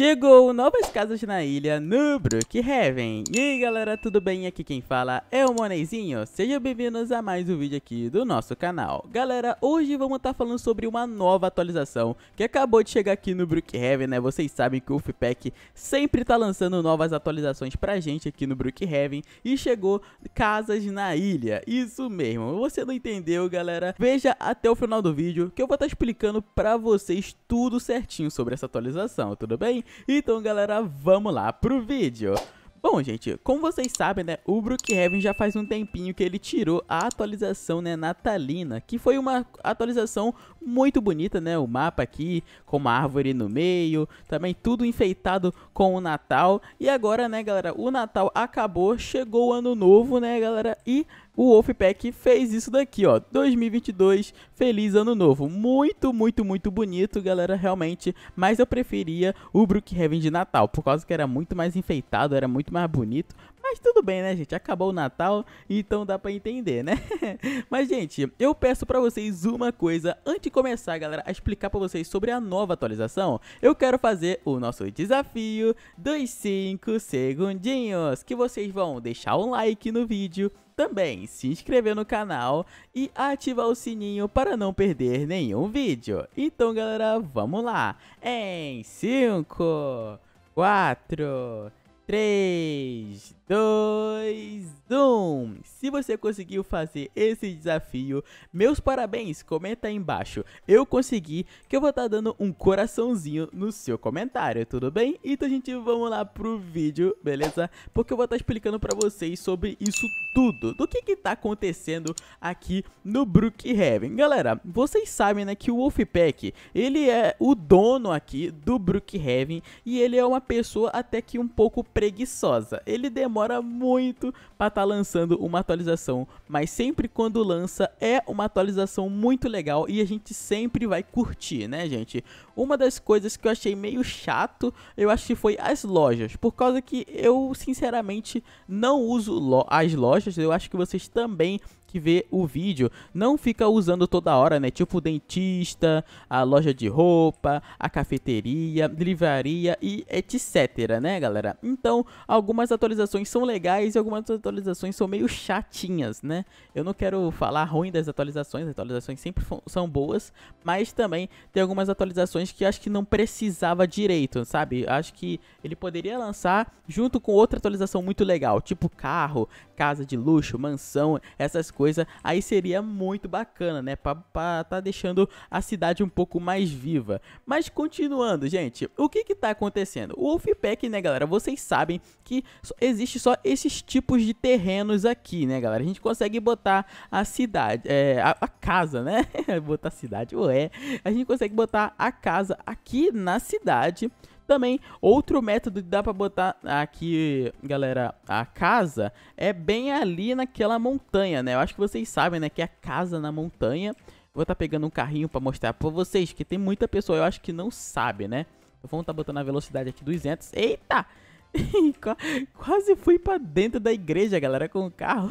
Chegou novas casas na ilha no Brookhaven. E aí galera, tudo bem? Aqui quem fala é o Monezinho. Sejam bem-vindos a mais um vídeo aqui do nosso canal. Galera, hoje vamos estar tá falando sobre uma nova atualização que acabou de chegar aqui no Brookhaven, né? Vocês sabem que o Fpack sempre tá lançando novas atualizações pra gente aqui no Brookhaven e chegou casas na ilha. Isso mesmo. Você não entendeu, galera? Veja até o final do vídeo que eu vou estar tá explicando pra vocês tudo certinho sobre essa atualização, tudo bem? Então, galera, vamos lá pro vídeo. Bom, gente, como vocês sabem, né, o Brookhaven já faz um tempinho que ele tirou a atualização, né, natalina, que foi uma atualização muito bonita, né, o mapa aqui, com uma árvore no meio, também tudo enfeitado com o Natal, e agora, né, galera, o Natal acabou, chegou o Ano Novo, né, galera, e o Wolfpack fez isso daqui, ó. 2022, feliz ano novo. Muito, muito, muito bonito, galera, realmente. Mas eu preferia o Brookhaven de Natal, por causa que era muito mais enfeitado, era muito mais bonito. Mas tudo bem, né, gente? Acabou o Natal, então dá para entender, né? Mas, gente, eu peço para vocês uma coisa. Antes de começar, galera, a explicar para vocês sobre a nova atualização, eu quero fazer o nosso desafio dos 5 segundinhos, que vocês vão deixar um like no vídeo, também se inscrever no canal e ativar o sininho para não perder nenhum vídeo. Então, galera, vamos lá! Em 5, 4, 3, 2, 1. Se você conseguiu fazer esse desafio, meus parabéns, comenta aí embaixo. Eu consegui, que eu vou estar tá dando um coraçãozinho no seu comentário, tudo bem? Então, gente, vamos lá pro vídeo, beleza? Porque eu vou estar tá explicando pra vocês sobre isso tudo, do que que tá acontecendo aqui no Brookhaven. Galera, vocês sabem, né, que o Wolfpack, ele é o dono aqui do Brookhaven e ele é uma pessoa até que um pouco preguiçosa. Ele demora muito para estar tá lançando uma atualização, mas sempre quando lança é uma atualização muito legal e a gente sempre vai curtir, né, gente? Uma das coisas que eu achei meio chato, eu acho que foi as lojas, por causa que eu sinceramente não uso lo as lojas, eu acho que vocês também que vê o vídeo não fica usando toda hora, né? Tipo dentista, a loja de roupa, a cafeteria, livraria e etc, né, galera? Então, algumas atualizações são legais e algumas atualizações são meio chatinhas, né? Eu não quero falar ruim das atualizações, as atualizações sempre são boas, mas também tem algumas atualizações que acho que não precisava direito, sabe? Acho que ele poderia lançar junto com outra atualização muito legal, tipo carro, casa de luxo, mansão, essas coisas coisa, aí seria muito bacana, né? Pra, pra tá deixando a cidade um pouco mais viva. Mas continuando, gente, o que que tá acontecendo? O Wolfpack, né, galera? Vocês sabem que existe só esses tipos de terrenos aqui, né, galera? A gente consegue botar a cidade, é, a, a casa, né? botar a cidade, ué. A gente consegue botar a casa aqui na cidade também, outro método que dá pra botar aqui, galera, a casa é bem ali naquela montanha, né? Eu acho que vocês sabem, né, que é a casa na montanha. Vou estar tá pegando um carrinho pra mostrar pra vocês, que tem muita pessoa, eu acho que não sabe, né? Vamos estar tá botando a velocidade aqui 200. Eita! Quase fui para dentro da igreja, galera, com o carro.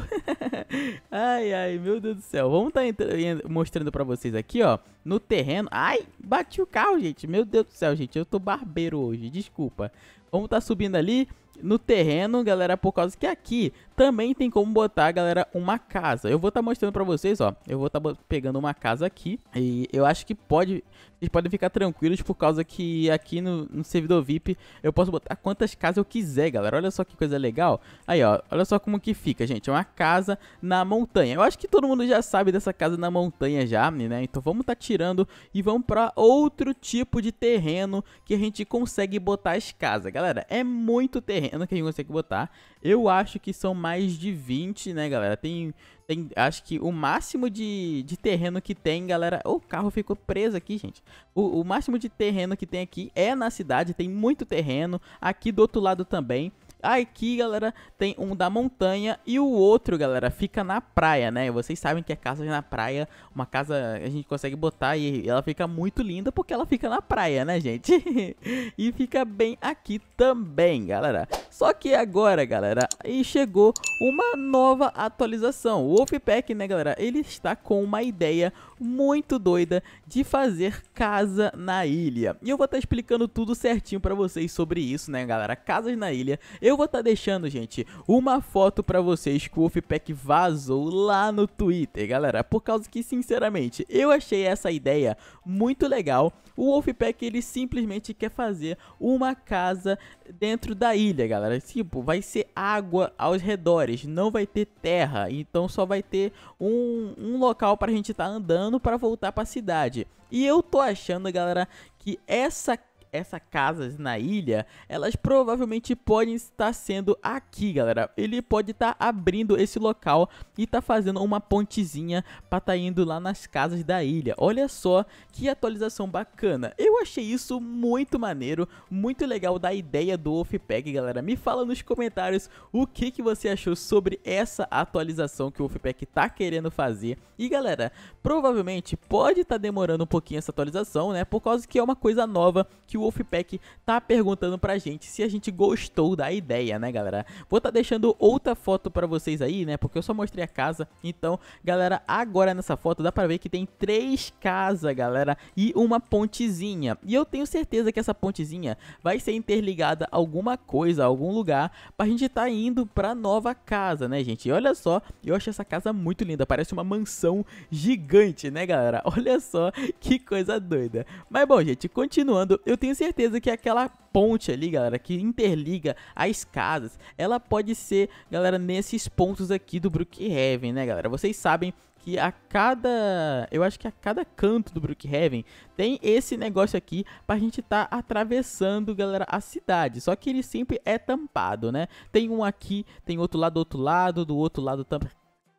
ai, ai, meu Deus do céu. Vamos estar tá mostrando para vocês aqui, ó, no terreno. Ai, bati o carro, gente. Meu Deus do céu, gente, eu tô barbeiro hoje, desculpa. Vamos estar tá subindo ali no terreno, galera, por causa que aqui também tem como botar, galera, uma casa. Eu vou estar tá mostrando pra vocês, ó. Eu vou estar tá pegando uma casa aqui e eu acho que pode... Vocês podem ficar tranquilos por causa que aqui no, no servidor VIP eu posso botar quantas casas eu quiser, galera. Olha só que coisa legal. Aí, ó. Olha só como que fica, gente. É uma casa na montanha. Eu acho que todo mundo já sabe dessa casa na montanha já, né? Então vamos tá tirando e vamos pra outro tipo de terreno que a gente consegue botar as casas. Galera, é muito terreno renda que a gente consegue botar. Eu acho que são mais de 20, né, galera? Tem, tem acho que o máximo de, de terreno que tem, galera... O carro ficou preso aqui, gente. O, o máximo de terreno que tem aqui é na cidade, tem muito terreno. Aqui do outro lado também. Aqui, galera, tem um da montanha e o outro, galera, fica na praia, né? Vocês sabem que a é casa na praia, uma casa a gente consegue botar e ela fica muito linda porque ela fica na praia, né, gente? e fica bem aqui também, galera. Só que agora, galera, e chegou uma nova atualização. O Wolfpack, né, galera, ele está com uma ideia muito doida de fazer casa na ilha. E eu vou estar tá explicando tudo certinho para vocês sobre isso, né, galera? Casas na ilha. Eu vou estar tá deixando, gente, uma foto para vocês que o Wolfpack vazou lá no Twitter, galera. Por causa que, sinceramente, eu achei essa ideia muito legal. O Wolfpack, ele simplesmente quer fazer uma casa dentro da ilha, galera. Tipo, vai ser água aos redores, não vai ter terra. Então só vai ter um, um local pra gente estar tá andando para voltar pra cidade. E eu tô achando, galera, que essa essas casas na ilha, elas provavelmente podem estar sendo aqui, galera. Ele pode estar abrindo esse local e tá fazendo uma pontezinha para tá indo lá nas casas da ilha. Olha só que atualização bacana. Eu achei isso muito maneiro, muito legal da ideia do Wolfpack, galera. Me fala nos comentários o que, que você achou sobre essa atualização que o Wolfpack tá querendo fazer. E galera, provavelmente pode estar tá demorando um pouquinho essa atualização, né? Por causa que é uma coisa nova que o Wolfpack tá perguntando pra gente se a gente gostou da ideia, né, galera? Vou tá deixando outra foto pra vocês aí, né, porque eu só mostrei a casa. Então, galera, agora nessa foto dá pra ver que tem três casas, galera, e uma pontezinha. E eu tenho certeza que essa pontezinha vai ser interligada a alguma coisa, a algum lugar, pra gente tá indo pra nova casa, né, gente? E olha só, eu achei essa casa muito linda, parece uma mansão gigante, né, galera? Olha só que coisa doida. Mas bom, gente, continuando, eu tenho tenho certeza que aquela ponte ali, galera, que interliga as casas, ela pode ser, galera, nesses pontos aqui do Brookhaven, né, galera? Vocês sabem que a cada, eu acho que a cada canto do Brookhaven tem esse negócio aqui pra gente tá atravessando, galera, a cidade. Só que ele sempre é tampado, né? Tem um aqui, tem outro lado do outro lado, do outro lado tam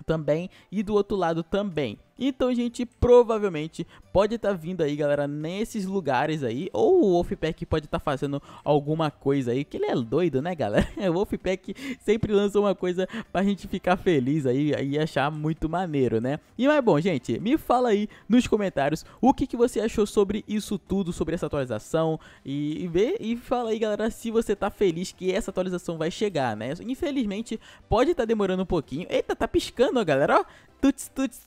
também e do outro lado também. Então, gente, provavelmente pode estar tá vindo aí, galera, nesses lugares aí. Ou o Wolfpack pode estar tá fazendo alguma coisa aí, que ele é doido, né, galera? O Wolfpack sempre lança uma coisa pra gente ficar feliz aí e achar muito maneiro, né? E mas bom, gente, me fala aí nos comentários o que, que você achou sobre isso tudo, sobre essa atualização. E, e vê e fala aí, galera, se você tá feliz que essa atualização vai chegar, né? Infelizmente, pode estar tá demorando um pouquinho. Eita, tá piscando, galera, ó. Tuts, tuts.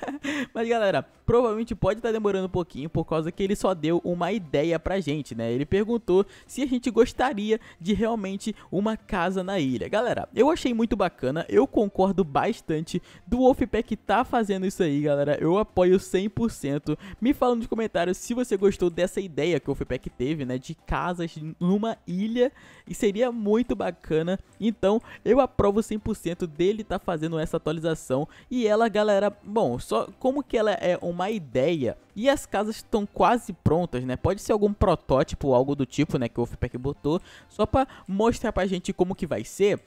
Mas galera, provavelmente pode estar tá demorando um pouquinho por causa que ele só deu uma ideia pra gente, né? Ele perguntou se a gente gostaria de realmente uma casa na ilha. Galera, eu achei muito bacana, eu concordo bastante do Wolfpack tá fazendo isso aí, galera. Eu apoio 100%. Me fala nos comentários se você gostou dessa ideia que o Wolfpack teve, né, de casas numa ilha e seria muito bacana. Então, eu aprovo 100% dele tá fazendo essa atualização e ela, galera, bom, só como que ela é uma uma ideia e as casas estão quase prontas, né? Pode ser algum protótipo, algo do tipo, né, que o Wolfpack botou, só para mostrar pra gente como que vai ser.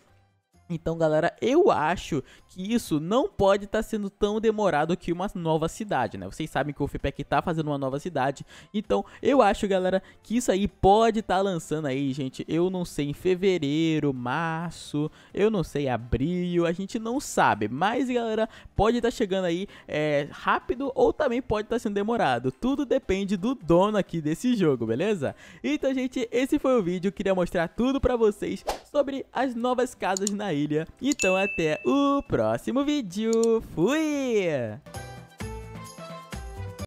Então, galera, eu acho que isso não pode estar tá sendo tão demorado que uma nova cidade, né? Vocês sabem que o Fipec está fazendo uma nova cidade, então eu acho, galera, que isso aí pode estar tá lançando aí, gente, eu não sei, em fevereiro, março, eu não sei, abril, a gente não sabe, mas, galera, pode estar tá chegando aí é, rápido ou também pode estar tá sendo demorado, tudo depende do dono aqui desse jogo, beleza? Então, gente, esse foi o vídeo, queria mostrar tudo pra vocês sobre as novas casas na ilha. Então até o próximo vídeo. Fui!